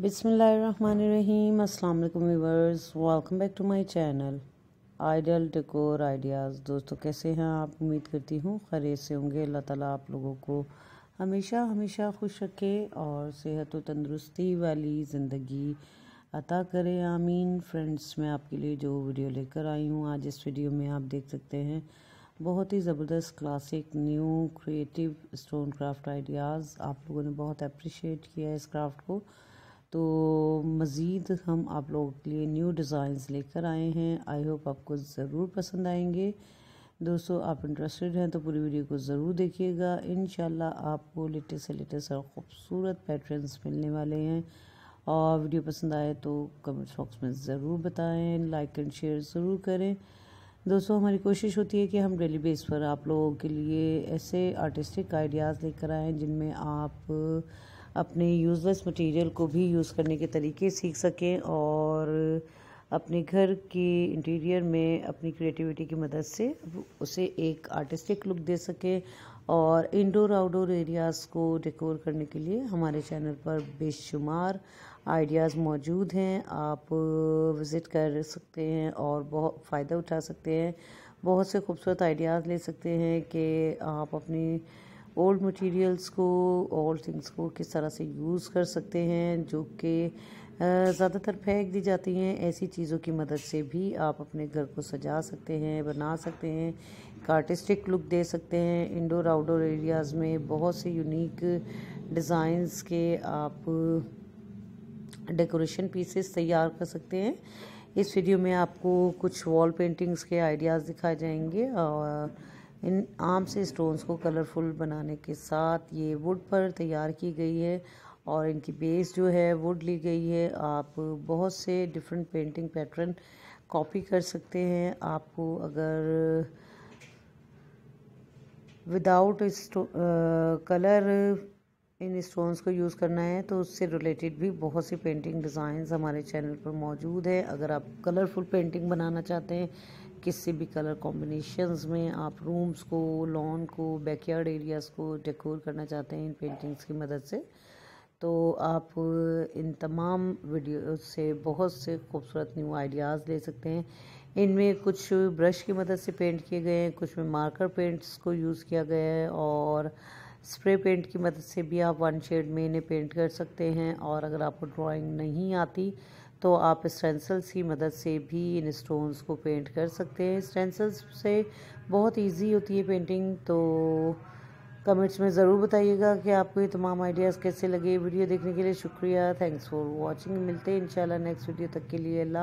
बिसमीम अल्लाम वालेकुम viewers welcome back to my channel ideal decor ideas दोस्तों कैसे हैं आप उम्मीद करती हूँ खरे से होंगे अल्लाह ताला आप लोगों को हमेशा हमेशा खुश रखे और सेहत व तंदरुस्ती वाली ज़िंदगी अता करे आमीन फ्रेंड्स मैं आपके लिए जो वीडियो लेकर आई हूँ आज इस वीडियो में आप देख सकते हैं बहुत ही ज़बरदस्त classic new creative stone craft ideas आप लोगों ने बहुत अप्रिशिएट किया है इस क्राफ्ट को तो मज़ीद हम आप लोगों के लिए न्यू डिज़ाइंस लेकर आए हैं आई होप आपको ज़रूर पसंद आएंगे दोस्तों आप इंटरेस्टेड हैं तो पूरी वीडियो को ज़रूर देखिएगा इन आपको लेटेस्ट से लेटेस्ट और ख़ूबसूरत पैटर्न्स मिलने वाले हैं और वीडियो पसंद आए तो कमेंट्स बॉक्स में ज़रूर बताएं लाइक एंड शेयर ज़रूर करें दोस्तों हमारी कोशिश होती है कि हम डेली बेस पर आप लोगों के लिए ऐसे आर्टिस्टिक आइडियाज़ लेकर आएँ जिनमें आप अपने यूज़लेस मटेरियल को भी यूज़ करने के तरीके सीख सकें और अपने घर के इंटीरियर में अपनी क्रिएटिविटी की मदद से उसे एक आर्टिस्टिक लुक दे सकें और इंडोर आउटडोर एरियाज़ को डेकोर करने के लिए हमारे चैनल पर बेशुमार आइडियाज़ मौजूद हैं आप विज़िट कर सकते हैं और बहुत फ़ायदा उठा सकते हैं बहुत से खूबसूरत आइडियाज़ ले सकते हैं कि आप अपनी ओल्ड मटेरियल्स को ओल्ड थिंग्स को किस तरह से यूज़ कर सकते हैं जो कि ज़्यादातर फेंक दी जाती हैं ऐसी चीज़ों की मदद से भी आप अपने घर को सजा सकते हैं बना सकते हैं एक आर्टिस्टिक लुक दे सकते हैं इंडोर आउटडोर एरियाज़ में बहुत से यूनिक डिज़ाइंस के आप डेकोरेशन पीसेस तैयार कर सकते हैं इस वीडियो में आपको कुछ वॉल पेंटिंग्स के आइडियाज़ दिखाए जाएंगे और इन आम से स्टोन्स को कलरफुल बनाने के साथ ये वुड पर तैयार की गई है और इनकी बेस जो है वुड ली गई है आप बहुत से डिफरेंट पेंटिंग पैटर्न कॉपी कर सकते हैं आपको अगर विदाउट कलर इन स्टोन्स को यूज़ करना है तो उससे रिलेटेड भी बहुत सी पेंटिंग डिज़ाइंस हमारे चैनल पर मौजूद है अगर आप कलरफुल पेंटिंग बनाना चाहते हैं किसी भी कलर कॉम्बिनेशंस में आप रूम्स को लॉन को बैकयार्ड एरियाज़ को डेकोर करना चाहते हैं इन पेंटिंग्स की मदद से तो आप इन तमाम वीडियो से बहुत से खूबसूरत न्यू आइडियाज़ ले सकते हैं इनमें कुछ ब्रश की मदद से पेंट किए गए हैं कुछ में मार्कर पेंट्स को यूज़ किया गया है और स्प्रे पेंट की मदद से भी आप वन शेड में इन्हें पेंट कर सकते हैं और अगर आपको ड्राइंग नहीं आती तो आप स्टेंसल्स की मदद से भी इन स्टोन्स को पेंट कर सकते हैं स्टेंसल्स से बहुत इजी होती है पेंटिंग तो कमेंट्स में ज़रूर बताइएगा कि आपको ये तमाम आइडियाज़ कैसे लगे वीडियो देखने के लिए शुक्रिया थैंक्स फॉर वॉचिंग मिलते हैं इन नेक्स्ट वीडियो तक के लिए अल्लाह